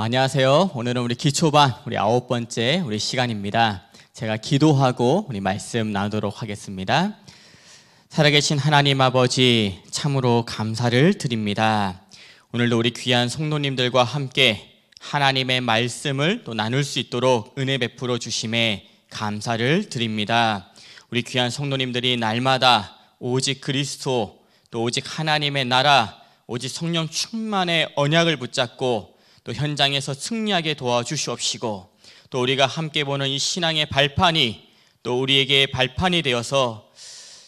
안녕하세요. 오늘은 우리 기초반 우리 아홉 번째 우리 시간입니다. 제가 기도하고 우리 말씀 나누도록 하겠습니다. 살아계신 하나님 아버지 참으로 감사를 드립니다. 오늘도 우리 귀한 성도님들과 함께 하나님의 말씀을 또 나눌 수 있도록 은혜 베풀어 주심에 감사를 드립니다. 우리 귀한 성도님들이 날마다 오직 그리스도 또 오직 하나님의 나라 오직 성령 충만의 언약을 붙잡고 또 현장에서 승리하게 도와주시옵시고 또 우리가 함께 보는 이 신앙의 발판이 또 우리에게 발판이 되어서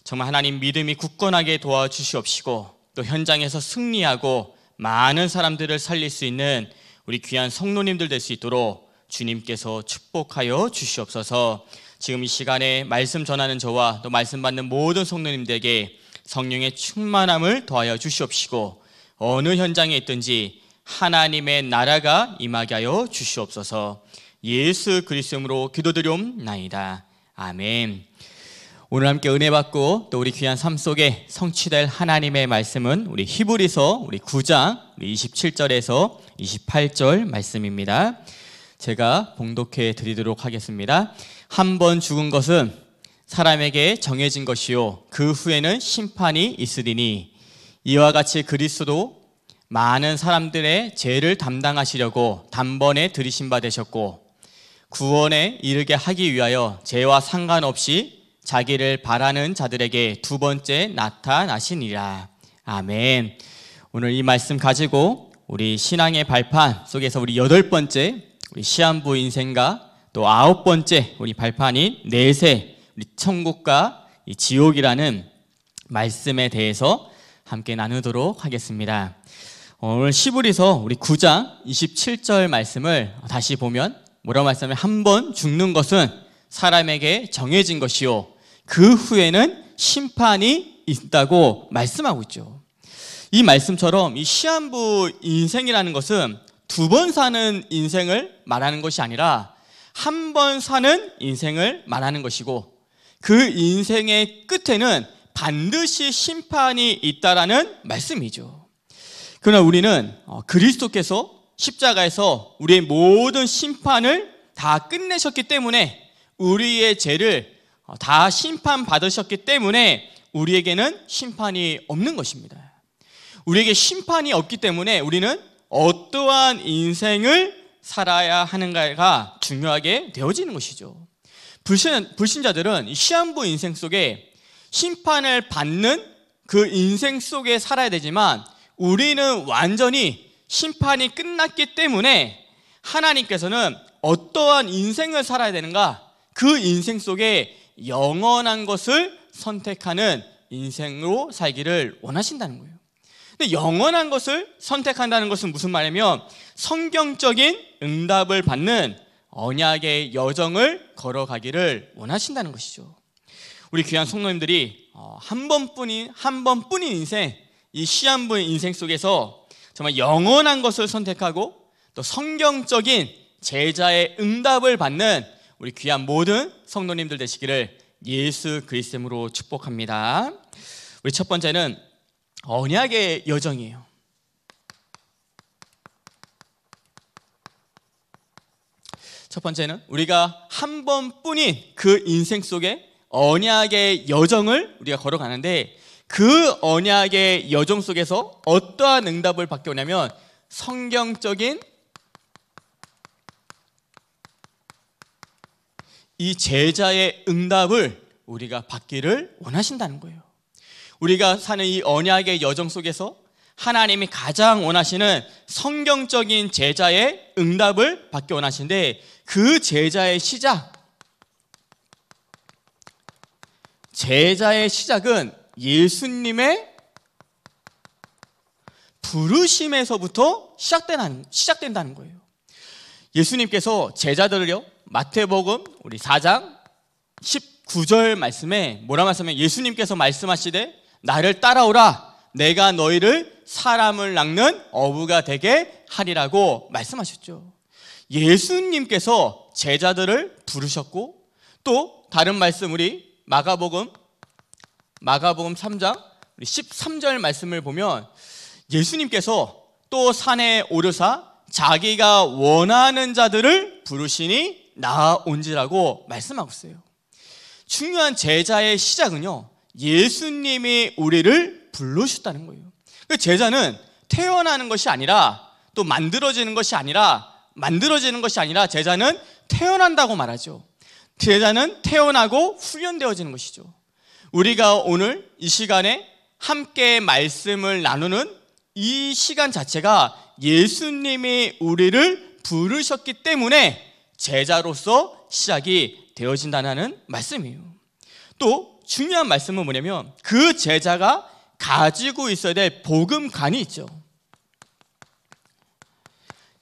정말 하나님 믿음이 굳건하게 도와주시옵시고 또 현장에서 승리하고 많은 사람들을 살릴 수 있는 우리 귀한 성노님들 될 수 있도록 주님께서 축복하여 주시옵소서 지금 이 시간에 말씀 전하는 저와 또 말씀 받는 모든 성노님들에게 성령의 충만함을 더하여 주시옵시고 어느 현장에 있든지 하나님의 나라가 임하게 하여 주시옵소서. 예수 그리스도로 기도드리옵나이다. 아멘. 오늘 함께 은혜 받고 또 우리 귀한 삶 속에 성취될 하나님의 말씀은 우리 히브리서 우리 9장 우리 27절에서 28절 말씀입니다. 제가 봉독해 드리도록 하겠습니다. 한 번 죽은 것은 사람에게 정해진 것이요 그 후에는 심판이 있으리니 이와 같이 그리스도 많은 사람들의 죄를 담당하시려고 단번에 들이신 바 되셨고 구원에 이르게 하기 위하여 죄와 상관없이 자기를 바라는 자들에게 두 번째 나타나시니라. 아멘. 오늘 이 말씀 가지고 우리 신앙의 발판 속에서 우리 여덟 번째 우리 시한부 인생과 또 아홉 번째 우리 발판인 내세 우리 천국과 이 지옥이라는 말씀에 대해서 함께 나누도록 하겠습니다. 어, 오늘 시부리서 우리 9장 27절 말씀을 다시 보면 뭐라고 말씀하한번 죽는 것은 사람에게 정해진 것이요 그 후에는 심판이 있다고 말씀하고 있죠. 이 말씀처럼 이 시한부 인생이라는 것은 두 번 사는 인생을 말하는 것이 아니라 한 번 사는 인생을 말하는 것이고 그 인생의 끝에는 반드시 심판이 있다라는 말씀이죠. 그러나 우리는 어, 그리스도께서 십자가에서 우리의 모든 심판을 다 끝내셨기 때문에 우리의 죄를 어, 다 심판받으셨기 때문에 우리에게는 심판이 없는 것입니다. 우리에게 심판이 없기 때문에 우리는 어떠한 인생을 살아야 하는가가 중요하게 되어지는 것이죠. 불신, 불신자들은 시한부 인생 속에 심판을 받는 그 인생 속에 살아야 되지만 우리는 완전히 심판이 끝났기 때문에 하나님께서는 어떠한 인생을 살아야 되는가? 그 인생 속에 영원한 것을 선택하는 인생으로 살기를 원하신다는 거예요. 근데 영원한 것을 선택한다는 것은 무슨 말이냐면 성경적인 응답을 받는 언약의 여정을 걸어가기를 원하신다는 것이죠. 우리 귀한 성도님들이 어, 한 번뿐인 한 번뿐인 인생 이 시한부의 인생 속에서 정말 영원한 것을 선택하고 또 성경적인 제자의 응답을 받는 우리 귀한 모든 성도님들 되시기를 예수 그리스도로 축복합니다. 우리 첫 번째는 언약의 여정이에요. 첫 번째는 우리가 한 번뿐인 그 인생 속에 언약의 여정을 우리가 걸어가는데 그 언약의 여정 속에서 어떠한 응답을 받게 오냐면 성경적인 이 제자의 응답을 우리가 받기를 원하신다는 거예요. 우리가 사는 이 언약의 여정 속에서 하나님이 가장 원하시는 성경적인 제자의 응답을 받기 원하시데그 제자의 시작 제자의 시작은 예수님의 부르심에서부터 시작된다는, 시작된다는 거예요. 예수님께서 제자들을요, 마태복음 우리 4장 19절 말씀에 뭐라 말씀하 예수님께서 말씀하시되 나를 따라오라 내가 너희를 사람을 낚는 어부가 되게 하리라고 말씀하셨죠. 예수님께서 제자들을 부르셨고 또 다른 말씀 우리 마가복음 마가복음 3장 13절 말씀을 보면 예수님께서 또 산에 오르사 자기가 원하는 자들을 부르시니 나온지라고 말씀하고 있어요. 중요한 제자의 시작은요. 예수님이 우리를 부르셨다는 거예요. 그 제자는 태어나는 것이 아니라 또 만들어지는 것이 아니라 만들어지는 것이 아니라 제자는 태어난다고 말하죠. 제자는 태어나고 훈련되어지는 것이죠. 우리가 오늘 이 시간에 함께 말씀을 나누는 이 시간 자체가 예수님이 우리를 부르셨기 때문에 제자로서 시작이 되어진다는 말씀이에요. 또 중요한 말씀은 뭐냐면 그 제자가 가지고 있어야 될 복음관이 있죠.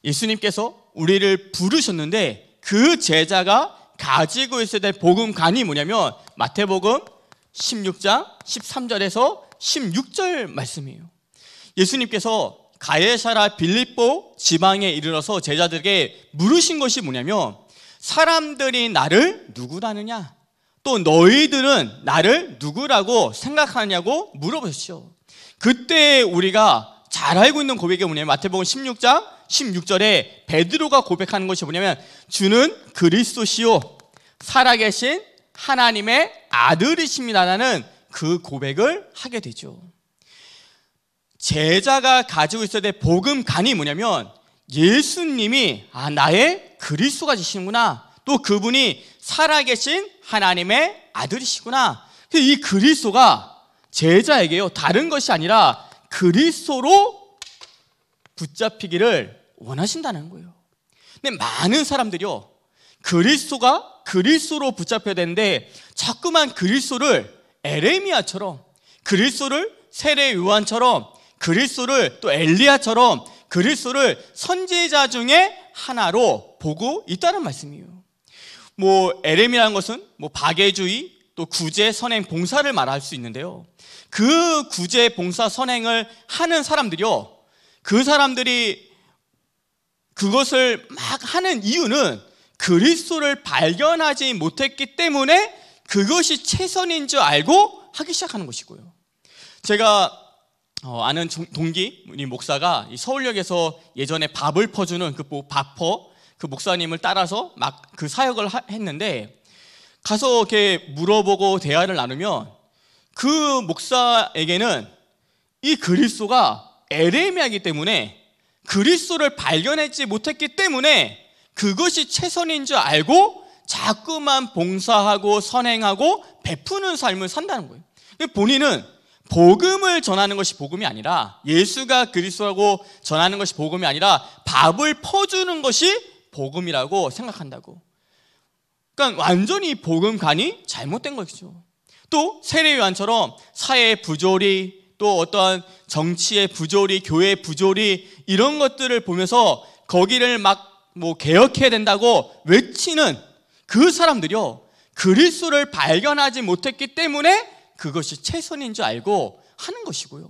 예수님께서 우리를 부르셨는데 그 제자가 가지고 있어야 될 복음관이 뭐냐면 마태복음 16장 13절에서 16절 말씀이에요. 예수님께서 가에사라 빌립보 지방에 이르러서 제자들에게 물으신 것이 뭐냐면 사람들이 나를 누구라느냐 또 너희들은 나를 누구라고 생각하냐고 물어보셨죠. 그때 우리가 잘 알고 있는 고백이 뭐냐면 마태복음 16장 16절에 베드로가 고백하는 것이 뭐냐면 주는 그리스도시요 살아계신 하나님의 아들이십니다라는 그 고백을 하게 되죠. 제자가 가지고 있어야 될 복음관이 뭐냐면 예수님이 아 나의 그리스도가 되시는구나. 또 그분이 살아계신 하나님의 아들이시구나. 이 그리스도가 제자에게요 다른 것이 아니라 그리스도로 붙잡히기를 원하신다는 거예요. 근데 많은 사람들이요 그리스도가 그리스로 붙잡혀야 되는데 자꾸만 그리스를 에레미아처럼 그리스를 세례 요한처럼 그리스를 또 엘리야처럼 그리스를 선지자 중에 하나로 보고 있다는 말씀이에요. 뭐 에레미라는 것은 뭐 박애주의 또 구제 선행 봉사를 말할 수 있는데요. 그 구제 봉사 선행을 하는 사람들이요. 그 사람들이 그것을 막 하는 이유는 그리스도를 발견하지 못했기 때문에 그것이 최선인 줄 알고 하기 시작하는 것이고요. 제가 어, 아는 동기 우 목사가 서울역에서 예전에 밥을 퍼주는 그 밥퍼 그 목사님을 따라서 막 그 사역을 했는데 가서 이렇게 물어보고 대화를 나누면 그 목사에게는 이 그리스도가 에레미아이기 때문에 그리스도를 발견했지 못했기 때문에 그것이 최선인 줄 알고 자꾸만 봉사하고 선행하고 베푸는 삶을 산다는 거예요. 본인은 복음을 전하는 것이 복음이 아니라 예수가 그리스도라고 전하는 것이 복음이 아니라 밥을 퍼주는 것이 복음이라고 생각한다고. 그러니까 완전히 복음관이 잘못된 것이죠. 또 세례 요한처럼 사회의 부조리 또 어떠한 정치의 부조리, 교회의 부조리 이런 것들을 보면서 거기를 막뭐 개혁해야 된다고 외치는 그 사람들이요. 그리스도를 발견하지 못했기 때문에 그것이 최선인 줄 알고 하는 것이고요.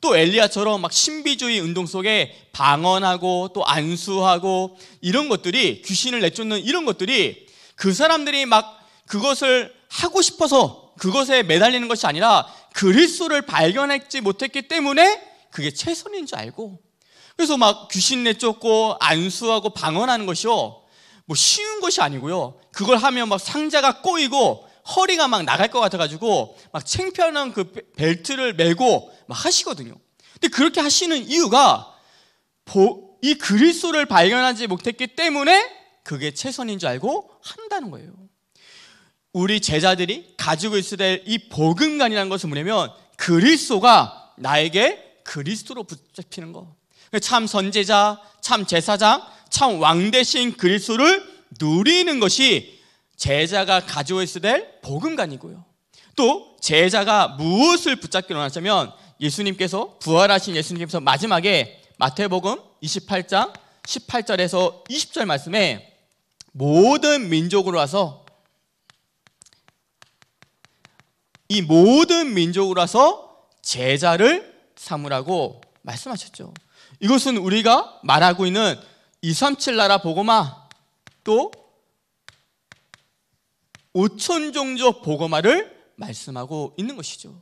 또 엘리야처럼 막 신비주의 운동 속에 방언하고 또 안수하고 이런 것들이 귀신을 내쫓는 이런 것들이 그 사람들이 막 그것을 하고 싶어서 그것에 매달리는 것이 아니라 그리스도를 발견했지 못했기 때문에 그게 최선인 줄 알고 그래서 막 귀신 내쫓고 안수하고 방언하는 것이요. 뭐 쉬운 것이 아니고요. 그걸 하면 막 상자가 꼬이고 허리가 막 나갈 것 같아가지고 막 챙피한 그 벨트를 메고 막 하시거든요. 근데 그렇게 하시는 이유가 이 그리스도를 발견하지 못했기 때문에 그게 최선인 줄 알고 한다는 거예요. 우리 제자들이 가지고 있어야 될이 복음관이라는 것은 뭐냐면 그리스도가 나에게 그리스도로 붙잡히는 거. 참 선제자, 참 제사장, 참왕 대신 그리스도를 누리는 것이 제자가 가져있어야 될 복음관이고요. 또 제자가 무엇을 붙잡기로 하자면 예수님께서 부활하신 예수님께서 마지막에 마태복음 28장 18절에서 20절 말씀에 모든 민족으로 와서 이 모든 민족으로 와서 제자를 삼으라고 말씀하셨죠. 이것은 우리가 말하고 있는 237 나라 보고마 또 5천 종족 보고마를 말씀하고 있는 것이죠.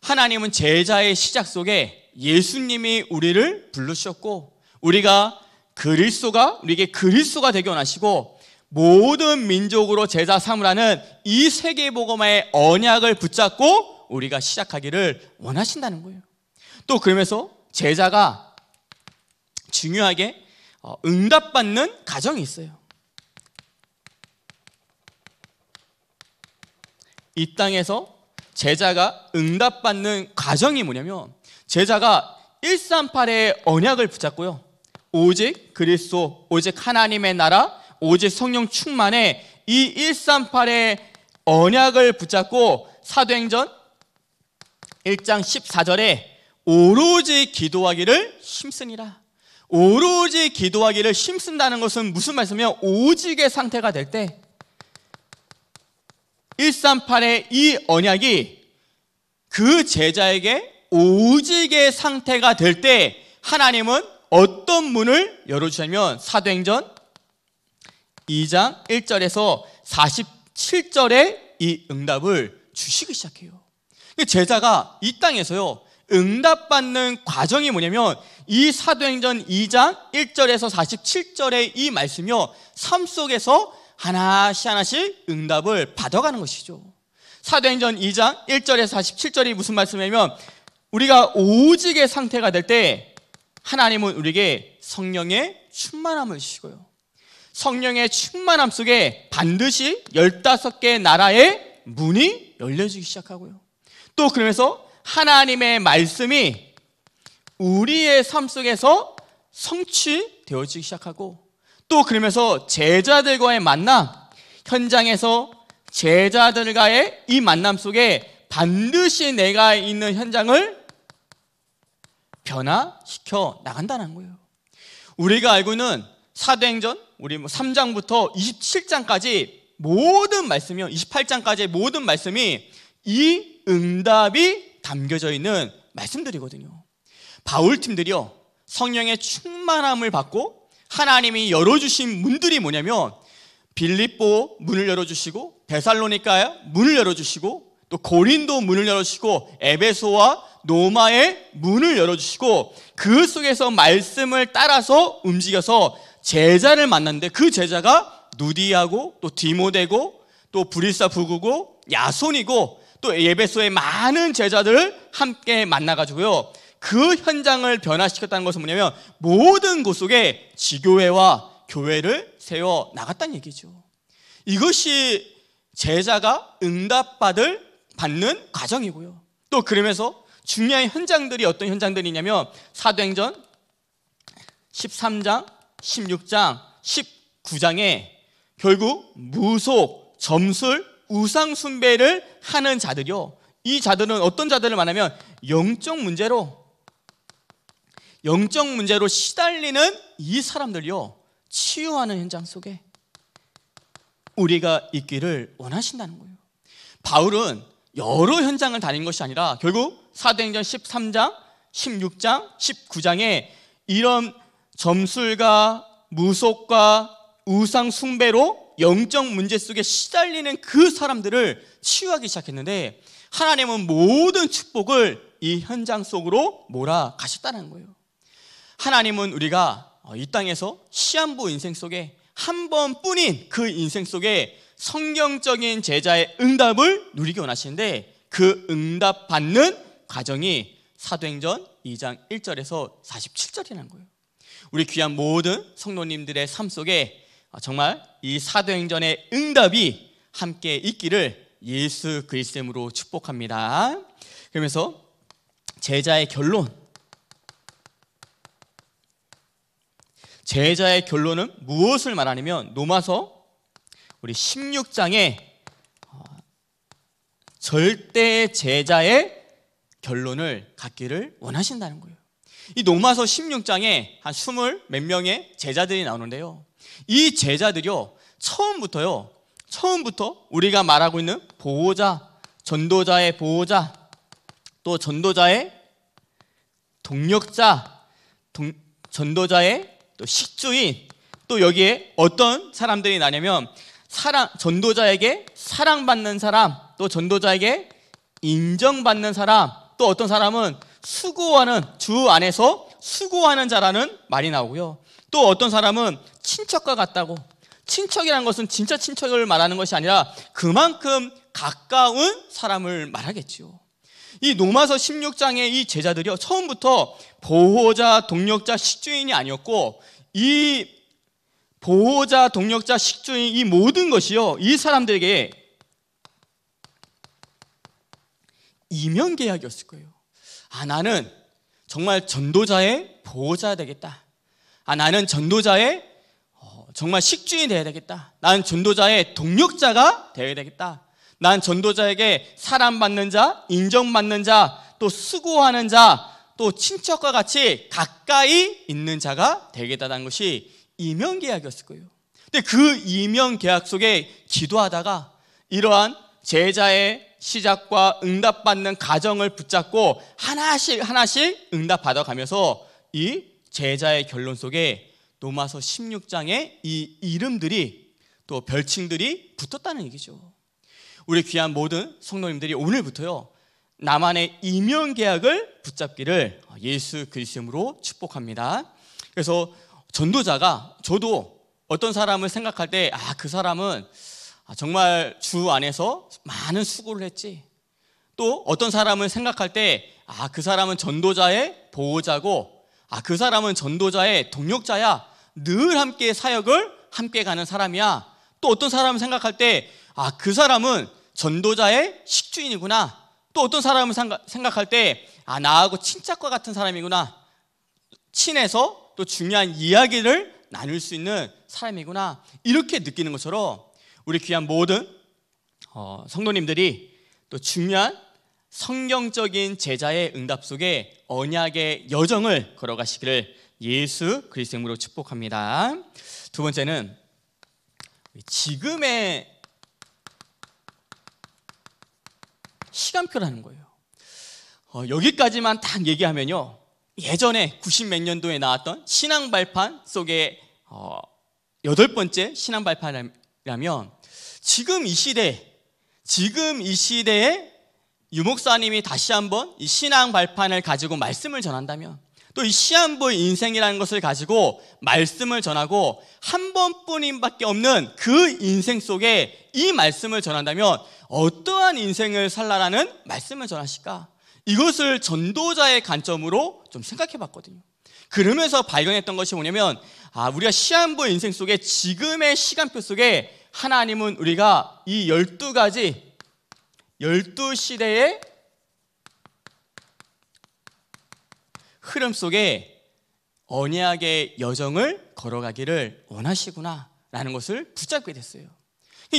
하나님은 제자의 시작 속에 예수님이 우리를 부르셨고 우리가 그리스도가 우리에게 그리스도가 되게 원하시고 모든 민족으로 제자 삼으라는 이 세계 복음화의 언약을 붙잡고 우리가 시작하기를 원하신다는 거예요. 또 그러면서 제자가 중요하게 어, 응답받는 가정이 있어요. 이 땅에서 제자가 응답받는 과정이 뭐냐면 제자가 138의 언약을 붙잡고요. 오직 그리스도, 오직 하나님의 나라, 오직 성령 충만에 이 138의 언약을 붙잡고 사도행전 1장 14절에 오로지 기도하기를 힘쓰니라. 오로지 기도하기를 힘쓴다는 것은 무슨 말씀이냐 오직의 상태가 될 때 138의 이 언약이 그 제자에게 오직의 상태가 될 때 하나님은 어떤 문을 열어주냐면 사도행전 2장 1절에서 47절에 이 응답을 주시기 시작해요. 그 제자가 이 땅에서요, 응답받는 과정이 뭐냐면 이 사도행전 2장 1절에서 47절의 이 말씀이요. 삶 속에서 하나씩 하나씩 응답을 받아가는 것이죠. 사도행전 2장 1절에서 47절이 무슨 말씀이냐면 우리가 오직의 상태가 될 때 하나님은 우리에게 성령의 충만함을 주시고요. 성령의 충만함 속에 반드시 15개 의 나라의 문이 열려지기 시작하고요. 또 그러면서 하나님의 말씀이 우리의 삶 속에서 성취되어지기 시작하고 또 그러면서 제자들과의 만남, 현장에서 제자들과의 이 만남 속에 반드시 내가 있는 현장을 변화시켜 나간다는 거예요. 우리가 알고 있는 사도행전, 우리 뭐 3장부터 27장까지 모든 말씀이요, 28장까지의 모든 말씀이 이 응답이 담겨져 있는 말씀들이거든요. 바울 팀들이요. 성령의 충만함을 받고 하나님이 열어주신 문들이 뭐냐면 빌립보 문을 열어주시고 데살로니카 문을 열어주시고 또 고린도 문을 열어주시고 에베소와 노마의 문을 열어주시고 그 속에서 말씀을 따라서 움직여서 제자를 만났는데 그 제자가 누디하고 또 디모데고 또 브리사 부구고 야손이고 또 예배소의 많은 제자들 함께 만나가지고요. 그 현장을 변화시켰다는 것은 뭐냐면 모든 곳 속에 지교회와 교회를 세워 나갔다는 얘기죠. 이것이 제자가 응답받을 받는 과정이고요. 또 그러면서 중요한 현장들이 어떤 현장들이냐면 사도행전 13장, 16장, 19장에 결국 무속, 점술, 우상 숭배를 하는 자들이요. 이 자들은 어떤 자들을 말하면 영적 문제로 영적 문제로 시달리는 이 사람들이요. 치유하는 현장 속에 우리가 있기를 원하신다는 거예요. 바울은 여러 현장을 다닌 것이 아니라 결국 사도행전 13장, 16장, 19장에 이런 점술과 무속과 우상 숭배로 영적 문제 속에 시달리는 그 사람들을 치유하기 시작했는데 하나님은 모든 축복을 이 현장 속으로 몰아가셨다는 거예요. 하나님은 우리가 어, 이 땅에서 시한부 인생 속에 한 번뿐인 그 인생 속에 성경적인 제자의 응답을 누리기 원하시는데 그 응답 받는 과정이 사도행전 2장 1절에서 47절이라는 거예요. 우리 귀한 모든 성도님들의 삶 속에 아, 정말 이 사도행전의 응답이 함께 있기를 예수 그리스도 이으로 축복합니다. 그러면서 제자의 결론 제자의 결론은 무엇을 말하냐면 노마서 우리 16장의 어, 절대 제자의 결론을 갖기를 원하신다는 거예요. 이 노마서 16장에 한20몇 명의 제자들이 나오는데요. 이 제자들이요. 처음부터요. 처음부터 우리가 말하고 있는 보호자, 전도자의 보호자, 또 전도자의 동력자, 동, 전도자의 또 식주인, 또 여기에 어떤 사람들이 나냐면 사랑 전도자에게 사랑받는 사람, 또 전도자에게 인정받는 사람, 또 어떤 사람은 수고하는 주 안에서 수고하는 자라는 말이 나오고요. 또 어떤 사람은 친척과 같다고. 친척이라는 것은 진짜 친척을 말하는 것이 아니라 그만큼 가까운 사람을 말하겠지요. 이 노마서 16장의 이 제자들이요. 처음부터 보호자, 동력자, 식주인이 아니었고 이 보호자, 동력자, 식주인 이 모든 것이요. 이 사람들에게 이면 계약이었을 거예요. 아, 나는 정말 전도자의 보호자 되겠다. 아, 나는 전도자의 정말 식주인이 되어야 되겠다. 난 전도자의 동력자가 되어야 되겠다. 난 전도자에게 사랑받는 자, 인정받는 자, 또 수고하는 자, 또 친척과 같이 가까이 있는 자가 되겠다는 것이 이명 계약이었을 거예요. 근데 그 이명 계약 속에 기도하다가 이러한 제자의 시작과 응답받는 가정을 붙잡고 하나씩 하나씩 응답받아 가면서 이 제자의 결론 속에 로마서 16장에 이 이름들이 또 별칭들이 붙었다는 얘기죠. 우리 귀한 모든 성도님들이 오늘부터요. 나만의 이명 계약을 붙잡기를 예수 그리스도로 축복합니다. 그래서 전도자가 저도 어떤 사람을 생각할 때아그 사람은 아, 정말 주 안에서 많은 수고를 했지. 또 어떤 사람을 생각할 때아그 사람은 전도자의 보호자고 아, 그 사람은 전도자의 동력자야. 늘 함께 사역을 함께 가는 사람이야. 또 어떤 사람을 생각할 때, 아, 그 사람은 전도자의 식주인이구나. 또 어떤 사람을 생각할 때, 아, 나하고 친척과 같은 사람이구나. 친해서 또 중요한 이야기를 나눌 수 있는 사람이구나. 이렇게 느끼는 것처럼 우리 귀한 모든 어, 성도님들이 또 중요한 성경적인 제자의 응답 속에 언약의 여정을 걸어가시기를 예수 그리스도 이름으로 축복합니다. 두 번째는 지금의 시간표라는 거예요. 어, 여기까지만 딱 얘기하면요. 예전에 90몇 년도에 나왔던 신앙 발판 속에 어, 여덟 번째 신앙 발판이라면 지금 이 시대, 지금 이 시대에 유목사님이 다시 한번 이 신앙 발판을 가지고 말씀을 전한다면 또 이 시한부의 인생이라는 것을 가지고 말씀을 전하고 한 번뿐인밖에 없는 그 인생 속에 이 말씀을 전한다면 어떠한 인생을 살라라는 말씀을 전하실까? 이것을 전도자의 관점으로 좀 생각해 봤거든요. 그러면서 발견했던 것이 뭐냐면 아, 우리가 시한부 의 인생 속에 지금의 시간표 속에 하나님은 우리가 이 열두 가지 열두 시대의 흐름 속에 언약의 여정을 걸어가기를 원하시구나라는 것을 붙잡게 됐어요.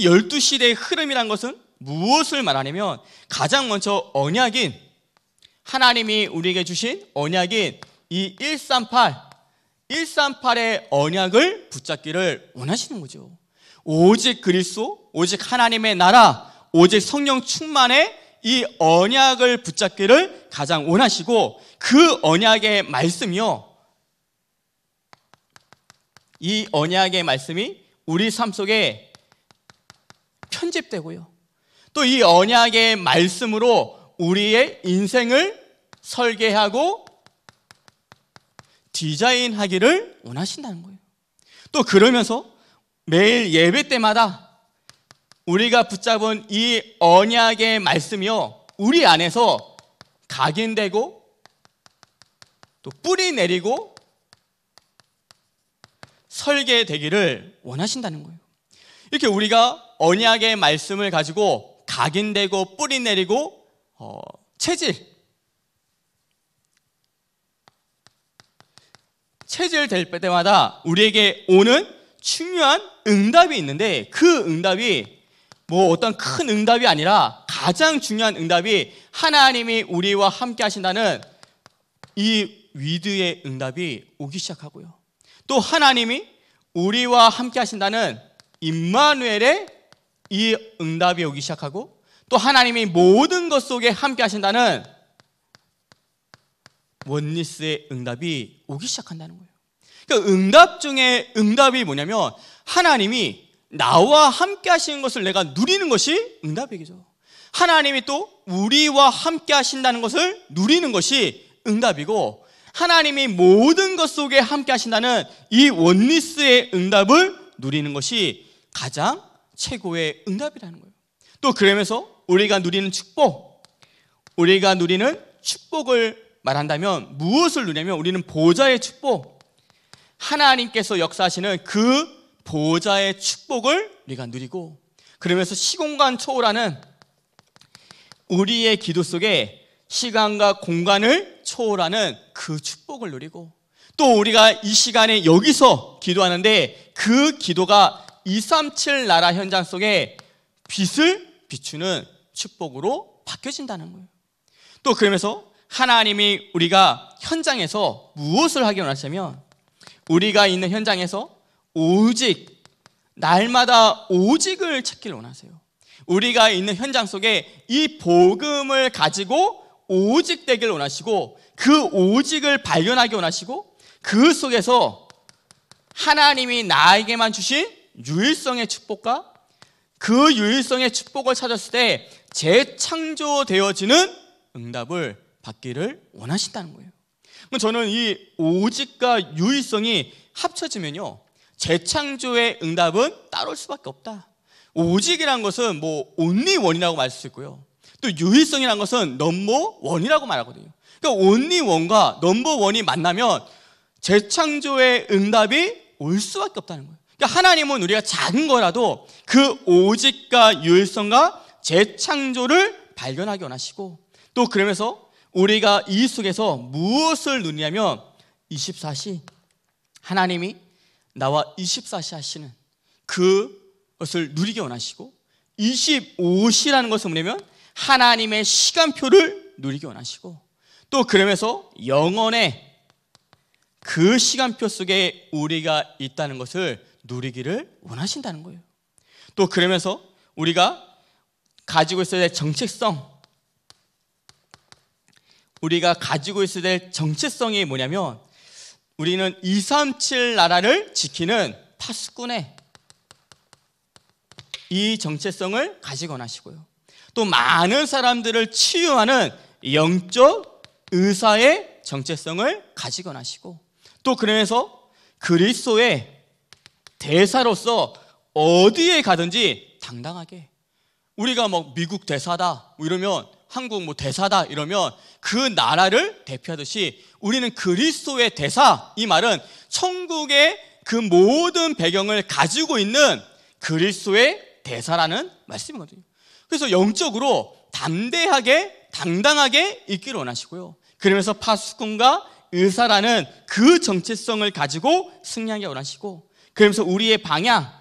열두 시대의 흐름이란 것은 무엇을 말하냐면 가장 먼저 언약인 하나님이 우리에게 주신 언약인 이 138, 138의 언약을 붙잡기를 원하시는 거죠. 오직 그리스도, 오직 하나님의 나라, 오직 성령 충만의 이 언약을 붙잡기를 가장 원하시고 그 언약의 말씀이요. 이 언약의 말씀이 우리 삶 속에 편집되고요. 또 이 언약의 말씀으로 우리의 인생을 설계하고 디자인하기를 원하신다는 거예요. 또 그러면서 매일 예배 때마다 우리가 붙잡은 이 언약의 말씀이요. 우리 안에서 각인되고 또 뿌리 내리고 설계되기를 원하신다는 거예요. 이렇게 우리가 언약의 말씀을 가지고 각인되고 뿌리 내리고 어, 체질 체질될 때마다 우리에게 오는 중요한 응답이 있는데 그 응답이 뭐 어떤 큰 응답이 아니라 가장 중요한 응답이 하나님이 우리와 함께 하신다는 이 위드의 응답이 오기 시작하고요. 또 하나님이 우리와 함께 하신다는 임마누엘의 이 응답이 오기 시작하고 또 하나님이 모든 것 속에 함께 하신다는 원리스의 응답이 오기 시작한다는 거예요. 그러니까 응답 중에 응답이 뭐냐면 하나님이 나와 함께 하시는 것을 내가 누리는 것이 응답이죠 하나님이 또 우리와 함께 하신다는 것을 누리는 것이 응답이고 하나님이 모든 것 속에 함께 하신다는 이 원리스의 응답을 누리는 것이 가장 최고의 응답이라는 거예요. 또 그러면서 우리가 누리는 축복, 우리가 누리는 축복을 말한다면 무엇을 누리냐면 우리는 보좌의 축복, 하나님께서 역사하시는 그 보호자의 축복을 우리가 누리고 그러면서 시공간 초월하는 우리의 기도 속에 시간과 공간을 초월하는 그 축복을 누리고 또 우리가 이 시간에 여기서 기도하는데 그 기도가 237 나라 현장 속에 빛을 비추는 축복으로 바뀌어진다는 거예요. 또 그러면서 하나님이 우리가 현장에서 무엇을 하기 원하시면 우리가 있는 현장에서 오직 날마다 오직을 찾길 원하세요. 우리가 있는 현장 속에 이 복음을 가지고 오직 되길 원하시고 그 오직을 발견하기 원하시고 그 속에서 하나님이 나에게만 주신 유일성의 축복과 그 유일성의 축복을 찾았을 때 재창조되어지는 응답을 받기를 원하신다는 거예요. 그럼 저는 이 오직과 유일성이 합쳐지면요. 재창조의 응답은 따로올 수밖에 없다. 오직이란 것은 뭐 only one이라고 말할 수 있고요. 또 유일성이란 것은 넘버 원이라고 말하거든요. 그러니까 only one과 넘버 원이 만나면 재창조의 응답이 올 수밖에 없다는 거예요. 그러니까 하나님은 우리가 작은 거라도 그 오직과 유일성과 재창조를 발견하기 원하시고 또 그러면서 우리가 이 속에서 무엇을 누리냐면 24시 하나님이 나와 24시 하시는 그것을 누리게 원하시고 25시라는 것은 뭐냐면 하나님의 시간표를 누리게 원하시고 또 그러면서 영원의 그 시간표 속에 우리가 있다는 것을 누리기를 원하신다는 거예요. 또 그러면서 우리가 가지고 있어야 될 정체성 우리가 가지고 있어야 될 정체성이 뭐냐면 우리는 237 나라를 지키는 파수꾼의 이 정체성을 가지곤 하시고요. 또 많은 사람들을 치유하는 영적 의사의 정체성을 가지곤 하시고 또 그래서 그리스도의 대사로서 어디에 가든지 당당하게 우리가 뭐 미국 대사다 뭐 이러면 한국 뭐 대사다 이러면 그 나라를 대표하듯이 우리는 그리스도의 대사 이 말은 천국의 그 모든 배경을 가지고 있는 그리스도의 대사라는 말씀이거든요. 그래서 영적으로 담대하게 당당하게 있기를 원하시고요. 그러면서 파수꾼과 의사라는 그 정체성을 가지고 승리하게 원하시고 그러면서 우리의 방향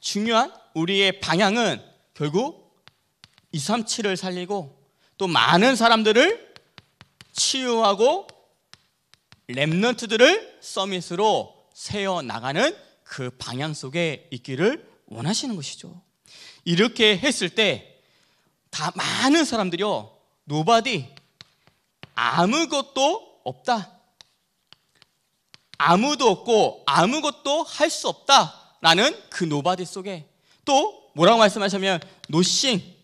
중요한 우리의 방향은 결국 237을 살리고 또 많은 사람들을 치유하고 랩넌트들을 서밋으로 세어 나가는 그 방향 속에 있기를 원하시는 것이죠. 이렇게 했을 때 다 많은 사람들이요. 노바디 아무것도 없다. 아무도 없고 아무것도 할 수 없다라는 그 노바디 속에 또 뭐라고 말씀하시면 노싱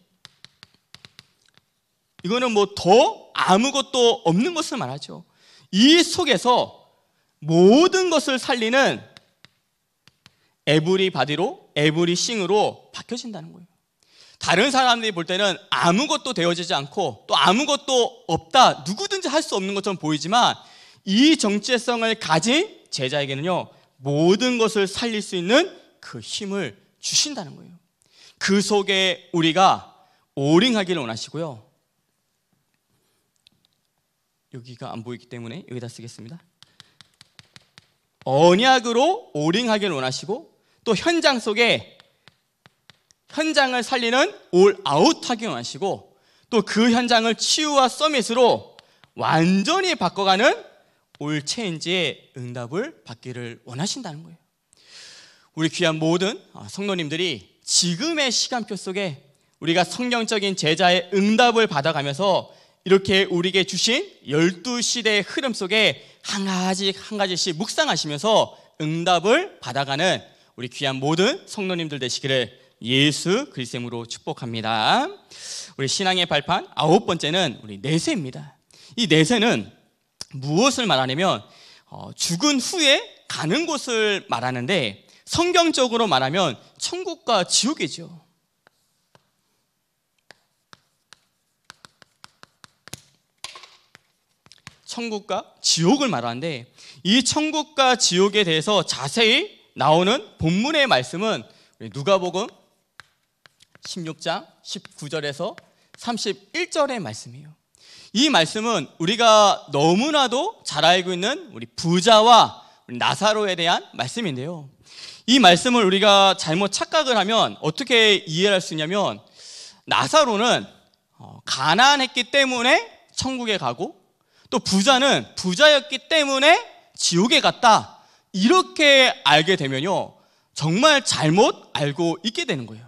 이거는 뭐 더 아무것도 없는 것을 말하죠. 이 속에서 모든 것을 살리는 에브리 바디로 에브리 싱으로 바뀌어진다는 거예요. 다른 사람들이 볼 때는 아무것도 되어지지 않고 또 아무것도 없다 누구든지 할 수 없는 것처럼 보이지만 이 정체성을 가진 제자에게는요 모든 것을 살릴 수 있는 그 힘을 주신다는 거예요. 그 속에 우리가 오링하기를 원하시고요. 여기가 안 보이기 때문에 여기다 쓰겠습니다. 언약으로 오링하길 원하시고 또 현장 속에 현장을 살리는 올아웃하길 원하시고 또 그 현장을 치유와 서밋으로 완전히 바꿔가는 올체인지의 응답을 받기를 원하신다는 거예요. 우리 귀한 모든 아, 성도님들이 지금의 시간표 속에 우리가 성경적인 제자의 응답을 받아가면서 이렇게 우리에게 주신 1 2 시대의 흐름 속에 한 가지 한 가지씩 묵상하시면서 응답을 받아가는 우리 귀한 모든 성도님들 되시기를 예수 그리스도로 축복합니다. 우리 신앙의 발판 아홉 번째는 우리 내세입니다. 이 내세는 무엇을 말하냐면 어, 죽은 후에 가는 곳을 말하는데 성경적으로 말하면 천국과 지옥이죠. 천국과 지옥을 말하는데 이 천국과 지옥에 대해서 자세히 나오는 본문의 말씀은 누가복음 16장 19절에서 31절의 말씀이에요. 이 말씀은 우리가 너무나도 잘 알고 있는 우리 부자와 우리 나사로에 대한 말씀인데요. 이 말씀을 우리가 잘못 착각을 하면 어떻게 이해할 수 있냐면 나사로는 어, 가난했기 때문에 천국에 가고 또 부자는 부자였기 때문에 지옥에 갔다. 이렇게 알게 되면요. 정말 잘못 알고 있게 되는 거예요.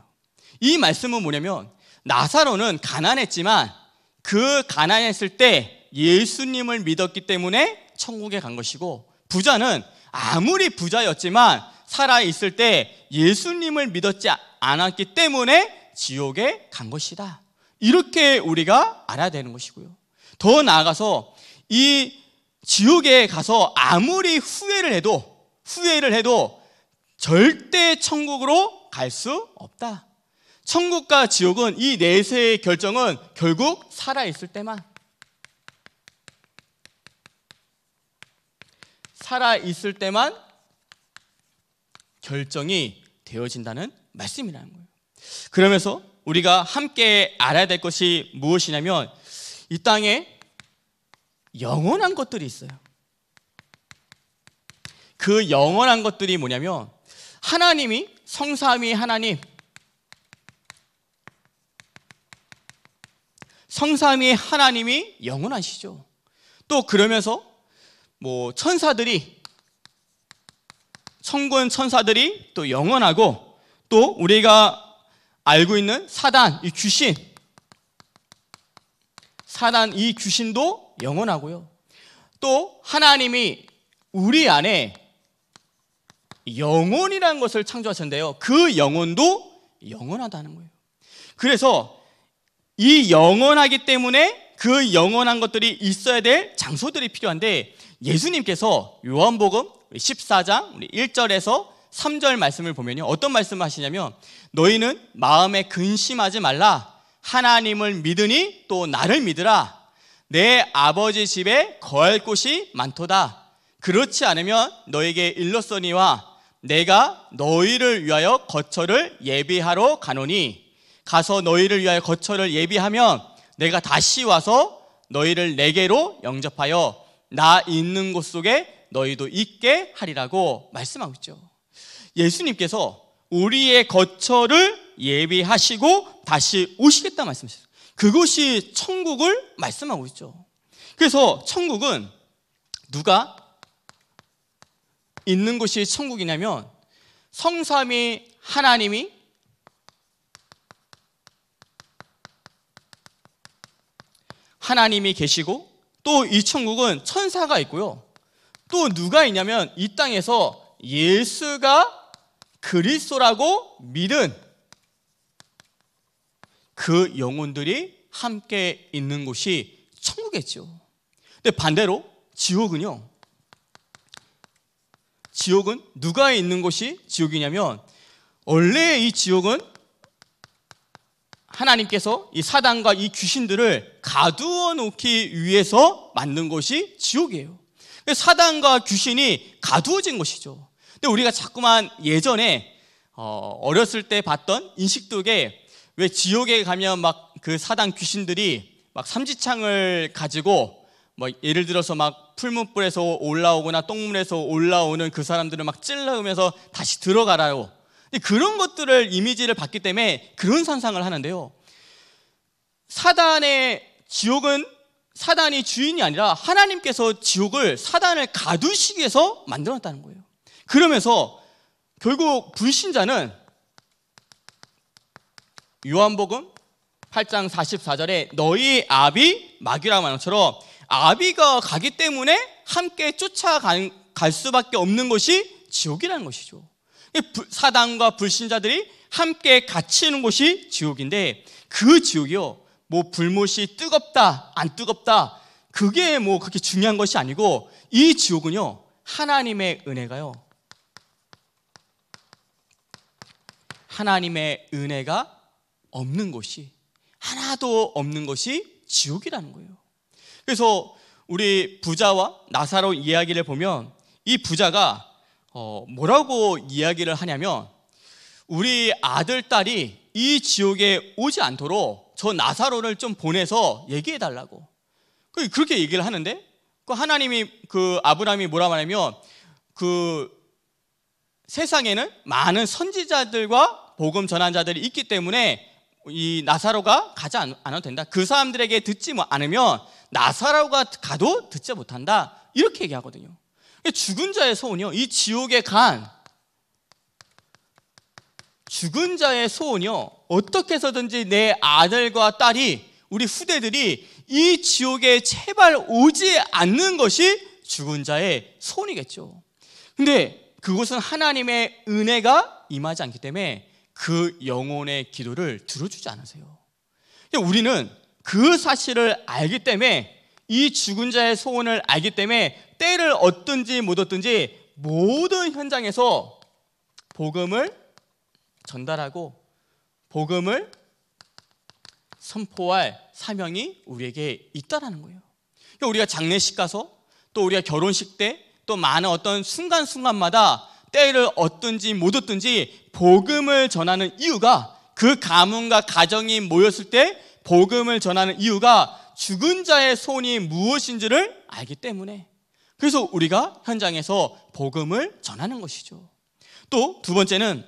이 말씀은 뭐냐면 나사로는 가난했지만 그 가난했을 때 예수님을 믿었기 때문에 천국에 간 것이고 부자는 아무리 부자였지만 살아있을 때 예수님을 믿었지 않았기 때문에 지옥에 간 것이다. 이렇게 우리가 알아야 되는 것이고요. 더 나아가서 이 지옥에 가서 아무리 후회를 해도 후회를 해도 절대 천국으로 갈 수 없다. 천국과 지옥은 이 내세의 결정은 결국 살아 있을 때만 살아 있을 때만 결정이 되어진다는 말씀이라는 거예요. 그러면서 우리가 함께 알아야 될 것이 무엇이냐면 이 땅에 영원한 것들이 있어요. 그 영원한 것들이 뭐냐면 하나님이 성삼위 하나님 성삼위 하나님이 영원하시죠. 또 그러면서 뭐 천사들이 천군 천사들이 또 영원하고 또 우리가 알고 있는 사단 이 귀신 사단 이 귀신도 영원하고요. 또 하나님이 우리 안에 영혼이라는 것을 창조하셨는데요. 그 영혼도 영원하다는 거예요. 그래서 이 영원하기 때문에 그 영원한 것들이 있어야 될 장소들이 필요한데 예수님께서 요한복음 14장 1절에서 3절 말씀을 보면요. 어떤 말씀을 하시냐면 너희는 마음에 근심하지 말라. 하나님을 믿으니 또 나를 믿으라. 내 아버지 집에 거할 곳이 많도다. 그렇지 않으면 너에게 일렀으니와 내가 너희를 위하여 거처를 예비하러 가노니 가서 너희를 위하여 거처를 예비하면 내가 다시 와서 너희를 내게로 영접하여 나 있는 곳 속에 너희도 있게 하리라고 말씀하고 있죠. 예수님께서 우리의 거처를 예비하시고 다시 오시겠다 말씀하셨어요. 그것이 천국을 말씀하고 있죠. 그래서 천국은 누가 있는 곳이 천국이냐면 성삼이 하나님이 하나님이 계시고 또 이 천국은 천사가 있고요. 또 누가 있냐면 이 땅에서 예수가 그리스도라고 믿은 그 영혼들이 함께 있는 곳이 천국이죠. 근데 반대로 지옥은요. 지옥은 누가 있는 곳이 지옥이냐면 원래 이 지옥은 하나님께서 이 사단과 이 귀신들을 가두어 놓기 위해서 만든 곳이 지옥이에요. 그 사단과 귀신이 가두어진 것이죠. 근데 우리가 자꾸만 예전에 어, 어렸을 때 봤던 인식독에 왜 지옥에 가면 막 그 사단 귀신들이 막 삼지창을 가지고 뭐 예를 들어서 막 풀무불에서 올라오거나 똥물에서 올라오는 그 사람들을 막 찔러오면서 다시 들어가라요. 그런 것들을 이미지를 받기 때문에 그런 상상을 하는데요. 사단의 지옥은 사단이 주인이 아니라 하나님께서 지옥을 사단을 가두시기 위해서 만들었다는 거예요. 그러면서 결국 불신자는 요한복음 8장 44절에 너희 아비 마귀라고 말한 것처럼 아비가 가기 때문에 함께 쫓아갈 수밖에 없는 것이 지옥이라는 것이죠. 사당과 불신자들이 함께 갇히는 곳이 지옥인데 그 지옥이요. 뭐 불못이 뜨겁다 안 뜨겁다 그게 뭐 그렇게 중요한 것이 아니고 이 지옥은요. 하나님의 은혜가요. 하나님의 은혜가 없는 것이 하나도 없는 것이 지옥이라는 거예요. 그래서 우리 부자와 나사로 이야기를 보면 이 부자가 어 뭐라고 이야기를 하냐면 우리 아들 딸이 이 지옥에 오지 않도록 저 나사로를 좀 보내서 얘기해 달라고 그, 그렇게 얘기를 하는데 그 하나님이 그 아브라함이 뭐라 말하면 그 세상에는 많은 선지자들과 복음 전환자들이 있기 때문에 이 나사로가 가지 않아도 된다. 그 사람들에게 듣지 뭐 않으면 나사로가 가도 듣지 못한다. 이렇게 얘기하거든요. 죽은 자의 소원이요. 이 지옥에 간 죽은 자의 소원이요. 어떻게 해서든지 내 아들과 딸이 우리 후대들이 이 지옥에 제발 오지 않는 것이 죽은 자의 소원이겠죠. 근데 그곳은 하나님의 은혜가 임하지 않기 때문에 그 영혼의 기도를 들어주지 않으세요. 그러니까 우리는 그 사실을 알기 때문에 이 죽은 자의 소원을 알기 때문에 때를 얻든지 못 얻든지 모든 현장에서 복음을 전달하고 복음을 선포할 사명이 우리에게 있다라는 거예요. 그러니까 우리가 장례식 가서 또 우리가 결혼식 때 또 많은 어떤 순간순간마다 때를 얻든지 못 얻든지 복음을 전하는 이유가 그 가문과 가정이 모였을 때 복음을 전하는 이유가 죽은 자의 손이 무엇인지를 알기 때문에 그래서 우리가 현장에서 복음을 전하는 것이죠. 또 두 번째는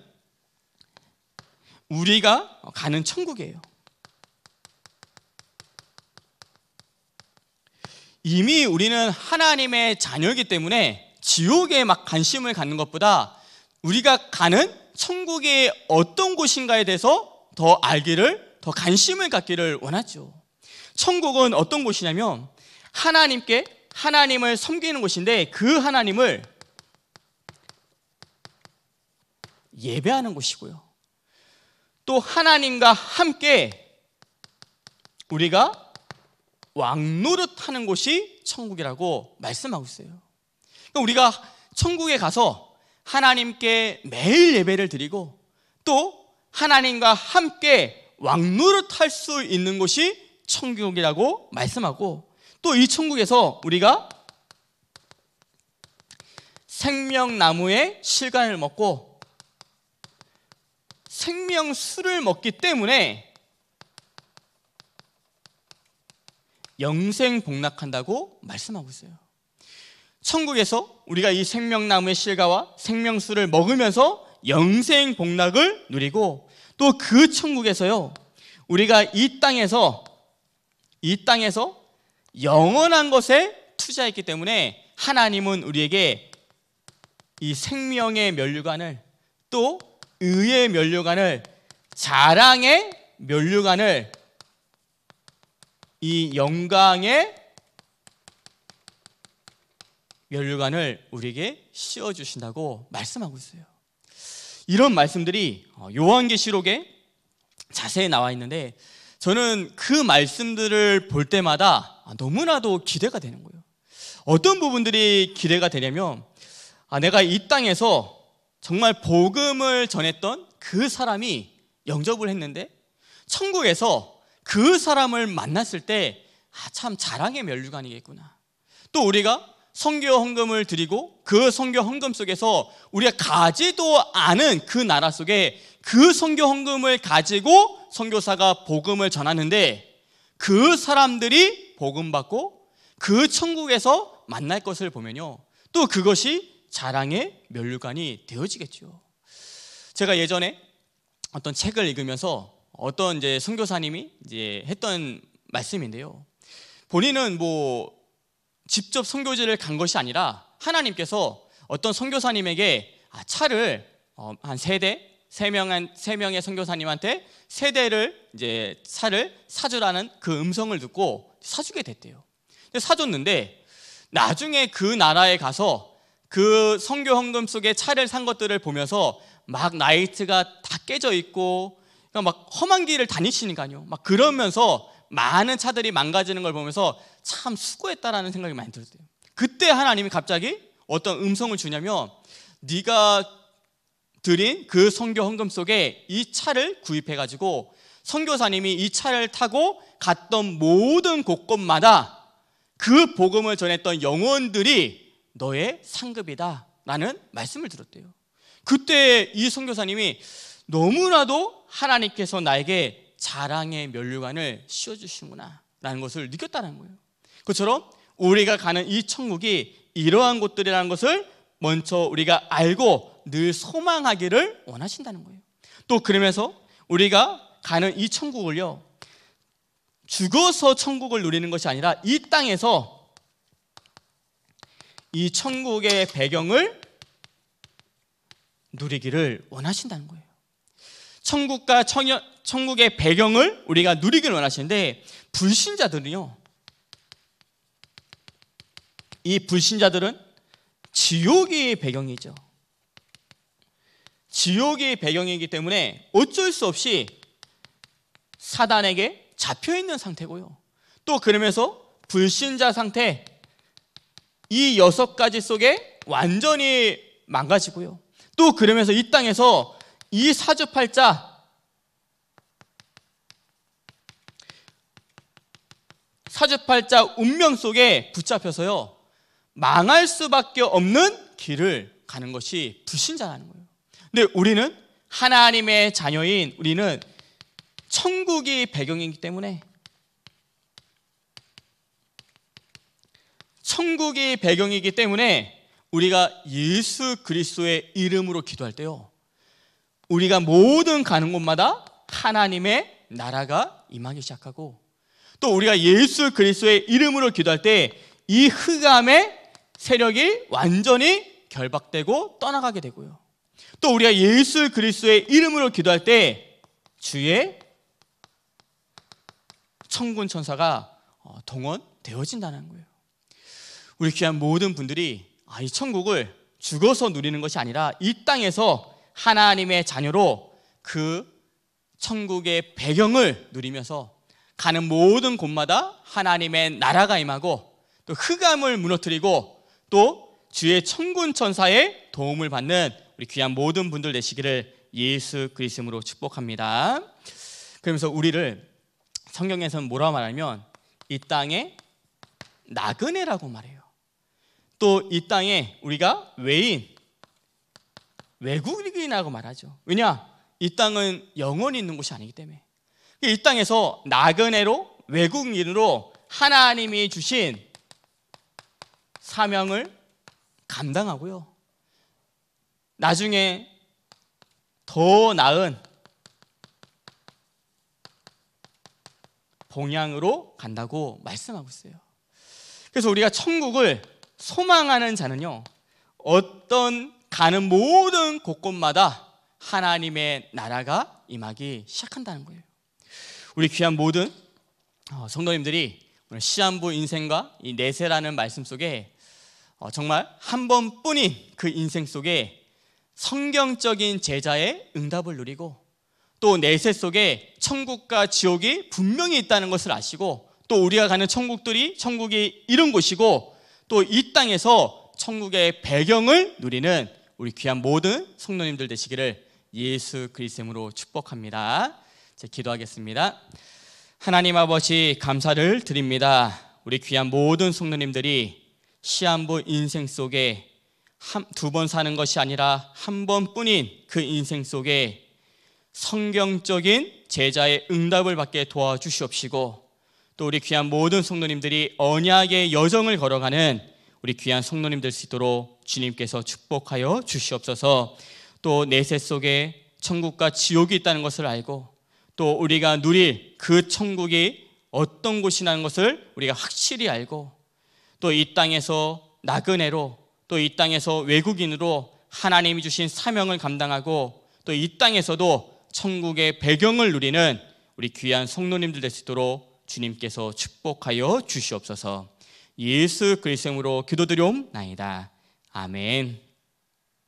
우리가 가는 천국이에요. 이미 우리는 하나님의 자녀이기 때문에 지옥에 막 관심을 갖는 것보다 우리가 가는 천국의 어떤 곳인가에 대해서 더 알기를, 더 관심을 갖기를 원하죠. 천국은 어떤 곳이냐면 하나님께 하나님을 섬기는 곳인데 그 하나님을 예배하는 곳이고요. 또 하나님과 함께 우리가 왕노릇하는 곳이 천국이라고 말씀하고 있어요. 또 우리가 천국에 가서 하나님께 매일 예배를 드리고 또 하나님과 함께 왕노릇할 수 있는 곳이 천국이라고 말씀하고 또 이 천국에서 우리가 생명나무의 실간을 먹고 생명수를 먹기 때문에 영생 복락한다고 말씀하고 있어요. 천국에서 우리가 이 생명나무의 실과와 생명수를 먹으면서 영생 복락을 누리고 또 그 천국에서요. 우리가 이 땅에서 이 땅에서 영원한 것에 투자했기 때문에 하나님은 우리에게 이 생명의 면류관을 또 의의 면류관을 자랑의 면류관을 이 영광의 면류관을 우리에게 씌워 주신다고 말씀하고 있어요. 이런 말씀들이 어, 요한계시록에 자세히 나와 있는데 저는 그 말씀들을 볼 때마다 너무나도 기대가 되는 거예요. 어떤 부분들이 기대가 되냐면 아, 내가 이 땅에서 정말 복음을 전했던 그 사람이 영접을 했는데 천국에서 그 사람을 만났을 때 아, 참 자랑의 면류관이겠구나. 또 우리가 성교 헌금을 드리고 그 성교 헌금 속에서 우리가 가지도 않은 그 나라 속에 그 성교 헌금을 가지고 성교사가 복음을 전하는데 그 사람들이 복음 받고 그 천국에서 만날 것을 보면요. 또 그것이 자랑의 면류관이 되어지겠죠. 제가 예전에 어떤 책을 읽으면서 어떤 이제 성교사님이 이제 했던 말씀인데요. 본인은 뭐 직접 선교지를 간 것이 아니라 하나님께서 어떤 선교사님에게 아, 차를 어, 한세 대, 세 명한 세 명의 선교사님한테 세 대를 이제 차를 사주라는 그 음성을 듣고 사주게 됐대요. 사줬는데 나중에 그 나라에 가서 그 선교 헌금 속에 차를 산 것들을 보면서 막 나이트가 다 깨져 있고 그러니까 막 험한 길을 다니시니까요. 막 그러면서 많은 차들이 망가지는 걸 보면서 참 수고했다라는 생각이 많이 들었대요. 그때 하나님이 갑자기 어떤 음성을 주냐면 네가 드린 그 선교 헌금 속에 이 차를 구입해 가지고 선교사님이 이 차를 타고 갔던 모든 곳곳마다 그 복음을 전했던 영혼들이 너의 상급이다라는 말씀을 들었대요. 그때 이 선교사님이 너무나도 하나님께서 나에게 자랑의 면류관을 씌워주시구나 라는 것을 느꼈다는 거예요. 그처럼 우리가 가는 이 천국이 이러한 곳들이라는 것을 먼저 우리가 알고 늘 소망하기를 원하신다는 거예요. 또 그러면서 우리가 가는 이 천국을요, 죽어서 천국을 누리는 것이 아니라 이 땅에서 이 천국의 배경을 누리기를 원하신다는 거예요. 천국과 청연, 천국의 배경을 우리가 누리길 원하시는데 불신자들은요. 이 불신자들은 지옥의 배경이죠. 지옥의 배경이기 때문에 어쩔 수 없이 사단에게 잡혀 있는 상태고요. 또 그러면서 불신자 상태 이 여섯 가지 속에 완전히 망가지고요. 또 그러면서 이 땅에서 이 사주팔자 사주팔자 운명 속에 붙잡혀서요. 망할 수밖에 없는 길을 가는 것이 불신자라는 거예요. 근데 우리는 하나님의 자녀인 우리는 천국이 배경이기 때문에 천국이 배경이기 때문에 우리가 예수 그리스도의 이름으로 기도할 때요. 우리가 모든 가는 곳마다 하나님의 나라가 임하기 시작하고 또 우리가 예수 그리스도의 이름으로 기도할 때 이 흑암의 세력이 완전히 결박되고 떠나가게 되고요. 또 우리가 예수 그리스도의 이름으로 기도할 때 주의 천군 천사가 어, 동원되어진다는 거예요. 우리 귀한 모든 분들이 아, 이 천국을 죽어서 누리는 것이 아니라 이 땅에서 하나님의 자녀로 그 천국의 배경을 누리면서 가는 모든 곳마다 하나님의 나라가 임하고 또 흑암을 무너뜨리고 또 주의 천군 천사의 도움을 받는 우리 귀한 모든 분들 되시기를 예수 그리스도로 축복합니다. 그러면서 우리를 성경에서는 뭐라 말하면 이땅에 나그네라고 말해요. 또 이 땅에 우리가 외인 외국인이라고 말하죠. 왜냐? 이 땅은 영원히 있는 곳이 아니기 때문에. 이 땅에서 나그네로 외국인으로 하나님이 주신 사명을 감당하고요. 나중에 더 나은 동양으로 간다고 말씀하고 있어요. 그래서 우리가 천국을 소망하는 자는요, 어떤 가는 모든 곳곳마다 하나님의 나라가 임하기 시작한다는 거예요. 우리 귀한 모든 어, 성도님들이 오늘 시한부 인생과 이 내세라는 말씀 속에 어, 정말 한 번뿐인 그 인생 속에 성경적인 제자의 응답을 누리고 또 내세 속에 천국과 지옥이 분명히 있다는 것을 아시고 또 우리가 가는 천국들이 천국이 이런 곳이고 또 이 땅에서 천국의 배경을 누리는 우리 귀한 모든 성도님들 되시기를 예수 그리스도로 축복합니다. 제 기도하겠습니다. 하나님 아버지 감사를 드립니다. 우리 귀한 모든 성도님들이 시한부 인생 속에 두 번 사는 것이 아니라 한 번뿐인 그 인생 속에 성경적인 제자의 응답을 받게 도와주시옵시고 또 우리 귀한 모든 성도님들이 언약의 여정을 걸어가는 우리 귀한 성도님 될수 있도록 주님께서 축복하여 주시옵소서. 또 내세 속에 천국과 지옥이 있다는 것을 알고 또 우리가 누릴 그 천국이 어떤 곳이라는 것을 우리가 확실히 알고 또 이 땅에서 나그네로 또 이 땅에서 외국인으로 하나님이 주신 사명을 감당하고 또 이 땅에서도 천국의 배경을 누리는 우리 귀한 성도님들 될수도록 주님께서 축복하여 주시옵소서. 예수 그리스도로 이름으 기도드려옵나이다. 아멘.